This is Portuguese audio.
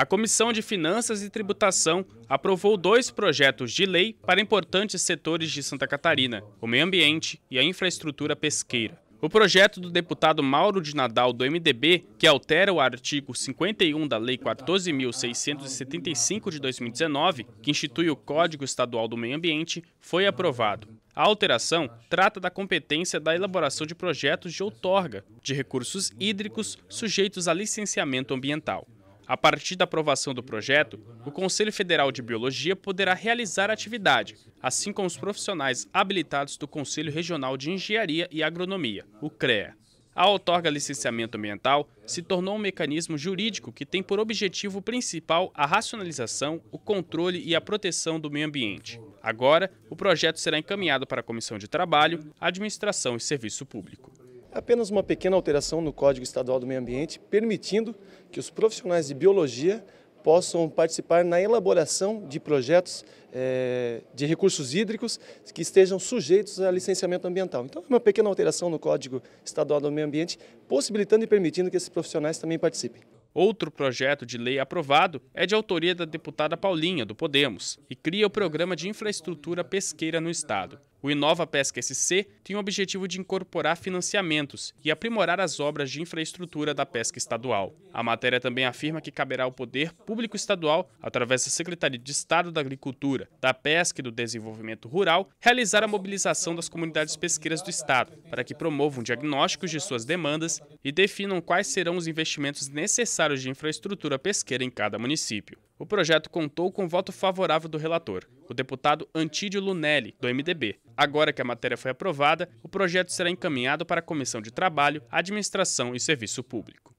A Comissão de Finanças e Tributação aprovou dois projetos de lei para importantes setores de Santa Catarina, o meio ambiente e a infraestrutura pesqueira. O projeto do deputado Mauro de Nadal, do MDB, que altera o artigo 51 da Lei 14.675 de 2019, que institui o Código Estadual do Meio Ambiente, foi aprovado. A alteração trata da competência da elaboração de projetos de outorga de recursos hídricos sujeitos a licenciamento ambiental. A partir da aprovação do projeto, o Conselho Federal de Biologia poderá realizar a atividade, assim como os profissionais habilitados do Conselho Regional de Engenharia e Agronomia, o CREA. A outorga licenciamento ambiental se tornou um mecanismo jurídico que tem por objetivo principal a racionalização, o controle e a proteção do meio ambiente. Agora, o projeto será encaminhado para a Comissão de Trabalho, Administração e Serviço Público apenas uma pequena alteração no Código Estadual do Meio Ambiente, permitindo que os profissionais de biologia possam participar na elaboração de projetos é, de recursos hídricos que estejam sujeitos a licenciamento ambiental. Então, é uma pequena alteração no Código Estadual do Meio Ambiente, possibilitando e permitindo que esses profissionais também participem. Outro projeto de lei aprovado é de autoria da deputada Paulinha, do Podemos, e cria o Programa de Infraestrutura Pesqueira no Estado. O Inova Pesca SC tem o objetivo de incorporar financiamentos e aprimorar as obras de infraestrutura da pesca estadual. A matéria também afirma que caberá ao Poder Público Estadual, através da Secretaria de Estado da Agricultura, da Pesca e do Desenvolvimento Rural, realizar a mobilização das comunidades pesqueiras do Estado para que promovam diagnósticos de suas demandas e definam quais serão os investimentos necessários de infraestrutura pesqueira em cada município. O projeto contou com o voto favorável do relator, o deputado Antídio Lunelli, do MDB. Agora que a matéria foi aprovada, o projeto será encaminhado para a Comissão de Trabalho, Administração e Serviço Público.